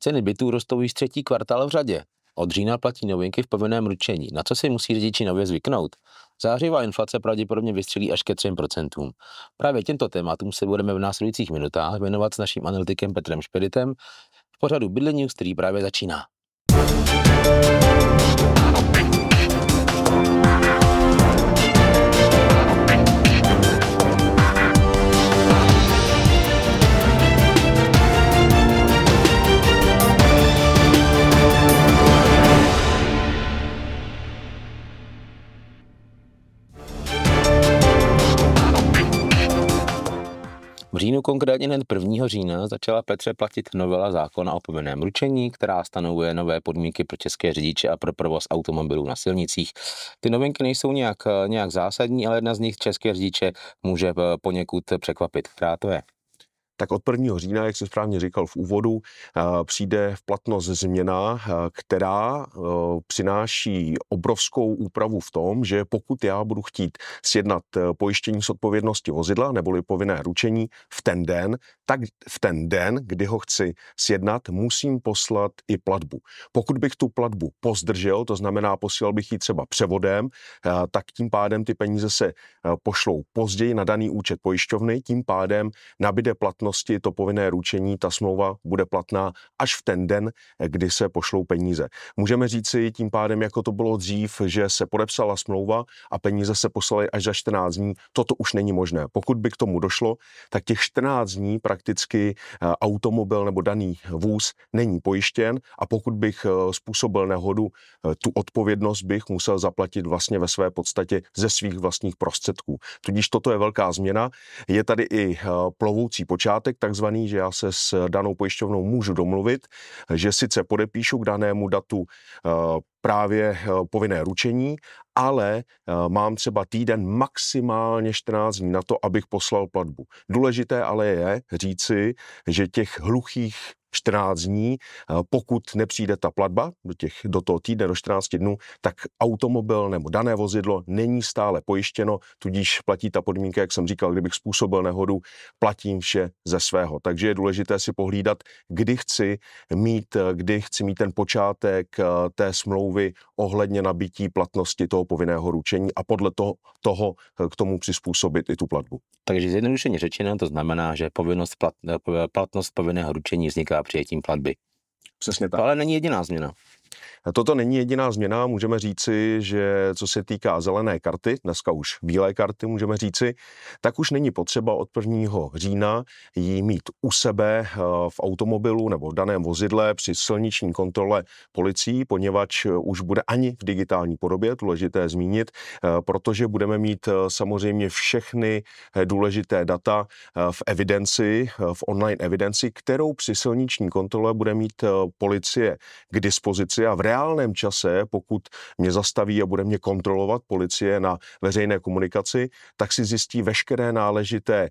Ceny bytů rostou již třetí kvartál v řadě. Od října platí novinky v povinném ručení, na co si musí řidiči nově zvyknout. Zářivá inflace pravděpodobně vystřelí až ke 3%. Právě těmto tématům se budeme v následujících minutách věnovat s naším analytikem Petrem Špeditem v pořadu Bydlení, který právě začíná. V říjnu konkrétně den 1. října začala Petře platit novela zákona o povinném ručení, která stanovuje nové podmínky pro české řidiče a pro provoz automobilů na silnicích. Ty novinky nejsou nějak, nějak zásadní, ale jedna z nich české řidiče může eh, poněkud překvapit. Která to je? tak od 1. října, jak jsem správně říkal v úvodu, eh, přijde v platnost změna, eh, která eh, přináší obrovskou úpravu v tom, že pokud já budu chtít sjednat pojištění s odpovědnosti vozidla neboli povinné ručení v ten den, tak v ten den, kdy ho chci sjednat, musím poslat i platbu. Pokud bych tu platbu pozdržel, to znamená posílal bych ji třeba převodem, tak tím pádem ty peníze se pošlou později na daný účet pojišťovny, tím pádem nabide platnost platnosti to povinné ručení, ta smlouva bude platná až v ten den, kdy se pošlou peníze. Můžeme říci tím pádem, jako to bylo dřív, že se podepsala smlouva a peníze se poslaly až za 14 dní. Toto už není možné. Pokud by k tomu došlo, tak těch 14 dní prakticky eh, automobil nebo daný vůz není pojištěn a pokud bych eh, způsobil nehodu, eh, tu odpovědnost bych musel zaplatit vlastně ve své podstatě ze svých vlastních prostředků. Tudíž toto je velká změna. Je tady i plovoucí počátek začátek takzvaný, že já se s danou pojišťovnou můžu domluvit, že sice podepíšu k danému datu eh, právě eh, povinné ručení, ale eh, mám třeba týden maximálně 14 dní na to, abych poslal platbu. Důležité ale je říci, že těch hluchých 14 dní, eh, pokud nepřijde ta platba do, těch, do toho týdne, do 14 dnů, tak automobil nebo dané vozidlo není stále pojištěno, tudíž platí ta podmínka, jak jsem říkal, kdybych způsobil nehodu, platím vše ze svého. Takže je důležité si pohlídat, kdy chci mít, eh, kdy chci mít ten počátek té smlouvy ohledně nabití platnosti toho povinného ručení a podle toho, toho eh, k tomu přizpůsobit i tu platbu. Takže zjednodušeně řečeno to znamená, že povinnost plat, eh, platnost povinného ručení vzniká přijetím platby. Přesně tak. To ale není jediná změna. Toto není jediná změna, můžeme říci, že co se týká zelené karty, dneska už bílé karty můžeme říci, tak už není potřeba od 1. října ji mít u sebe eh, v automobilu nebo v daném vozidle při silniční kontrole policií, poněvadž eh, už bude ani v digitální podobě, důležité zmínit, eh, protože budeme mít samozřejmě všechny důležité data v evidenci, v online evidenci, kterou při silniční kontrole bude mít policie k dispozici praxi a v reálném čase, pokud mě zastaví a bude mě kontrolovat policie na veřejné komunikaci, tak si zjistí veškeré náležité eh,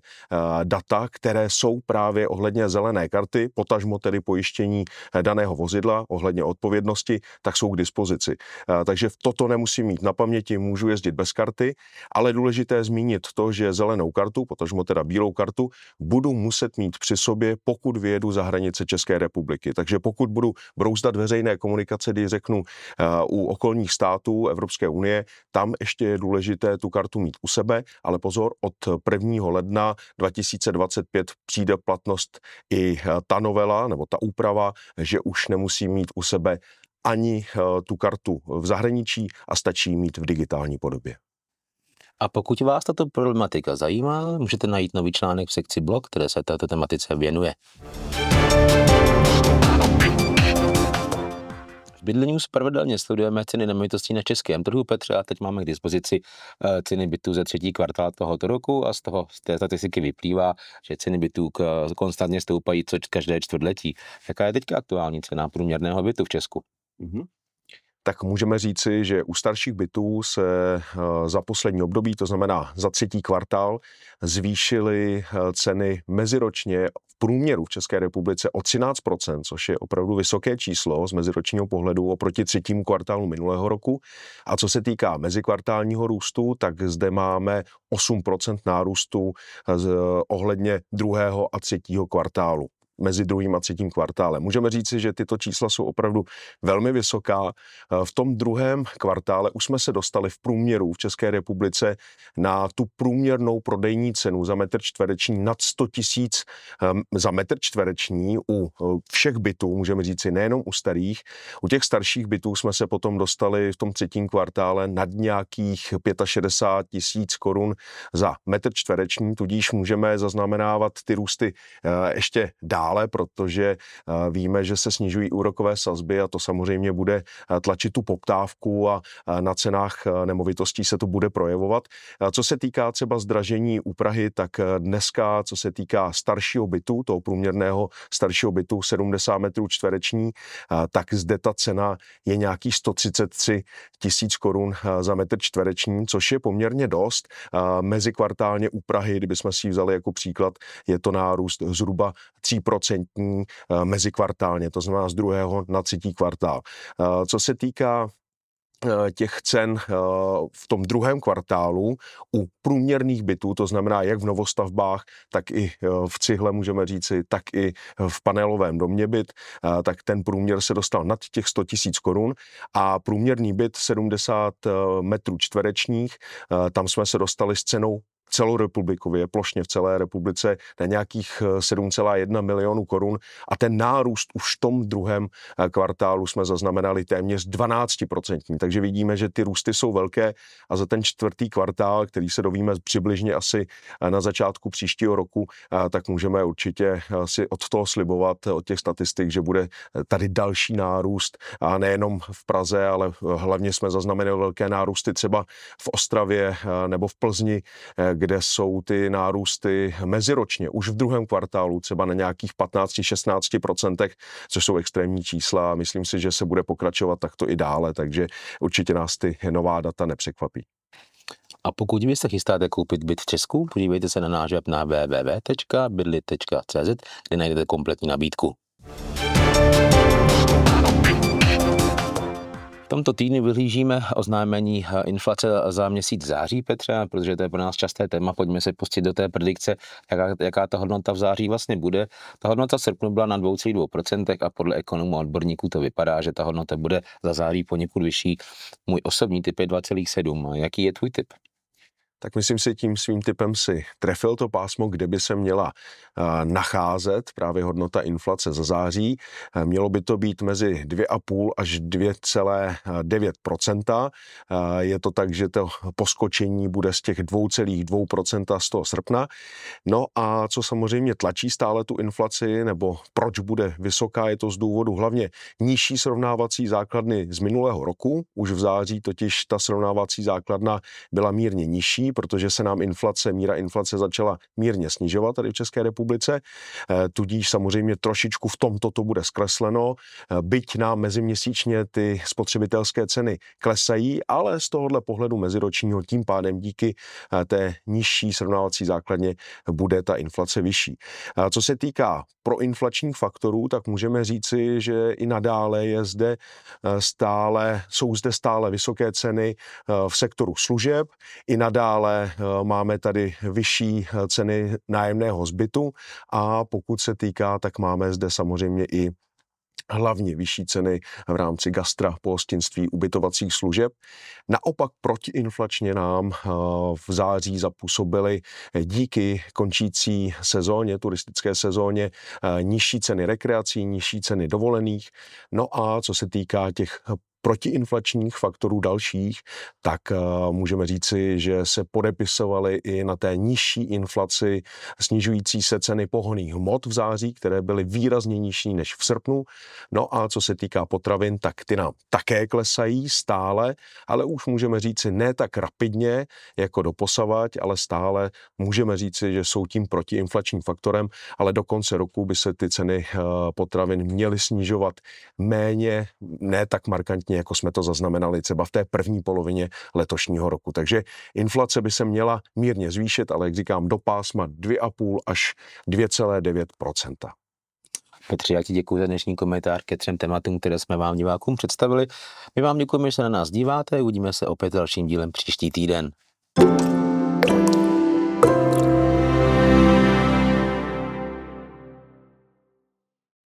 data, které jsou právě ohledně zelené karty, potažmo tedy pojištění eh, daného vozidla, ohledně odpovědnosti, tak jsou k dispozici. Eh, takže v toto nemusím mít na paměti, můžu jezdit bez karty, ale důležité je zmínit to, že zelenou kartu, potažmo teda bílou kartu, budu muset mít při sobě, pokud vyjedu za hranice České republiky. Takže pokud budu brouzdat veřejné komunikace, aplikace, kdy řeknu eh, u okolních států Evropské unie, tam ještě je důležité tu kartu mít u sebe, ale pozor, od 1. ledna 2025 přijde platnost i eh, ta novela nebo ta úprava, že už nemusí mít u sebe ani eh, tu kartu v zahraničí a stačí mít v digitální podobě. A pokud vás tato problematika zajímá, můžete najít nový článek v sekci blog, které se této tematice věnuje. bydlení spravedlně sledujeme ceny nemovitostí na českém trhu, Petře, a teď máme k dispozici eh, ceny bytů ze třetí kvartál tohoto roku a z toho z té statistiky vyplývá, že ceny bytů eh, konstantně stoupají co každé čtvrtletí. Jaká je teď aktuální cena průměrného bytu v Česku? Mm-hmm tak můžeme říci, že u starších bytů se eh, za poslední období, to znamená za třetí kvartál, zvýšily ceny meziročně průměru v České republice o 13 což je opravdu vysoké číslo z meziročního pohledu oproti třetímu kvartálu minulého roku. A co se týká mezikvartálního růstu, tak zde máme 8 nárůstu eh, ohledně druhého a třetího kvartálu mezi druhým a třetím kvartálem. Můžeme říci, že tyto čísla jsou opravdu velmi vysoká. V tom druhém kvartále už jsme se dostali v průměru v České republice na tu průměrnou prodejní cenu za metr čtvereční nad 100 tisíc ehm, za metr čtvereční u eh, všech bytů, můžeme říci nejenom u starých. U těch starších bytů jsme se potom dostali v tom třetím kvartále nad nějakých 65 tisíc korun za metr čtvereční, tudíž můžeme zaznamenávat ty růsty eh, ještě dál dále, protože eh, víme, že se snižují úrokové sazby a to samozřejmě bude eh, tlačit tu poptávku a eh, na cenách nemovitostí se to bude projevovat. Co se týká třeba zdražení Prahy, tak dneska, co se týká staršího bytu, toho průměrného staršího bytu 70 metrů čtvereční, tak zde ta cena je nějaký 133 tisíc korun za metr čtvereční, což je poměrně dost. Mezikvartálně Prahy, kdybychom si ji vzali jako příklad, je to nárůst zhruba 3 procentní eh, mezikvartálně, to znamená z druhého na třetí kvartál. Eh, co se týká eh, těch cen v tom druhém kvartálu u průměrných bytů, to znamená jak v novostavbách, tak i v cihle můžeme říci, tak i v panelovém domě byt, tak ten průměr se dostal nad těch 100 tisíc korun a průměrný byt 70 metrů čtverečních, tam jsme se dostali s cenou celorepublikově, plošně v celé republice na nějakých 7,1 eh, milionů korun a ten nárůst už v tom druhém eh, kvartálu jsme zaznamenali téměř 12%. Takže vidíme, že ty růsty jsou velké a za ten čtvrtý kvartál, který se dovíme přibližně asi eh, na začátku příštího roku, tak můžeme určitě si od toho slibovat, od těch statistik, že bude tady další nárůst a nejenom v Praze, ale hlavně jsme zaznamenali velké nárůsty třeba v Ostravě nebo v Plzni, kde jsou ty nárůsty meziročně, už v druhém kvartálu třeba na nějakých 15-16%, což jsou extrémní čísla. Myslím si, že se bude pokračovat takto i dále, takže určitě nás ty nová data nepřekvapí. A pokud byste se chystáte koupit byt v Česku, podívejte se na náš web na www.bydli.cz, kde najdete kompletní nabídku. V tomto týdnu vyhlížíme oznámení eh, inflace za měsíc září, Petře, protože to je pro nás časté téma. Pojďme se pustit do té predikce, jaká, jaká ta hodnota v září vlastně bude. Ta hodnota v srpnu byla na 2,2% a podle ekonomů a odborníků to vypadá, že ta hodnota bude za září poněkud vyšší. Můj osobní typ je 2,7. Jaký je tvůj typ? tak myslím si, tím svým typem si trefil to pásmo, kde by se měla nacházet právě hodnota inflace za září. Mělo by to být mezi 2,5 až 2,9 Je to tak, že to poskočení bude z těch 2,2 z toho srpna. No a co samozřejmě tlačí stále tu inflaci, nebo proč bude vysoká, je to z důvodu hlavně nižší srovnávací základny z minulého roku. Už v září totiž ta srovnávací základna byla mírně nižší, protože se nám inflace, míra inflace začala mírně snižovat tady v České republice, eh, tudíž samozřejmě trošičku v tomto to bude zkresleno, eh, byť nám meziměsíčně ty spotřebitelské ceny klesají, ale z tohohle pohledu meziročního tím pádem díky eh, té nižší srovnávací základně bude ta inflace vyšší. Co se týká proinflačních faktorů, tak můžeme říci, že i nadále je zde stále, jsou zde stále vysoké ceny v sektoru služeb, i nadále Dále eh, máme tady vyšší eh, ceny nájemného zbytu a pokud se týká, tak máme zde samozřejmě i hlavně vyšší ceny v rámci gastra, pohostinství, ubytovacích služeb. Naopak protiinflačně nám eh, v září zapůsobily díky končící sezóně, turistické sezóně, nižší ceny rekreací, nižší ceny dovolených. No a co se týká těch protiinflačních faktorů dalších, tak eh, můžeme říci, že se podepisovaly i na té nižší inflaci snižující se ceny pohoných hmot v září, které byly výrazně nižší než v srpnu. No a co se týká potravin, tak ty nám také klesají stále, ale už můžeme říci ne tak rapidně jako doposavať, ale stále můžeme říci, že jsou tím protiinflačním faktorem, ale do konce roku by se ty ceny eh, potravin měly snižovat méně, ne tak markantně razantně, jako jsme to zaznamenali třeba v té první polovině letošního roku. Takže inflace by se měla mírně zvýšit, ale jak říkám, do pásma 2,5 až 2,9 Petře, já ti děkuji za dnešní komentář ke třem tématům, které jsme vám divákům představili. My vám děkujeme, že se na nás díváte, uvidíme se opět dalším dílem příští týden. thank you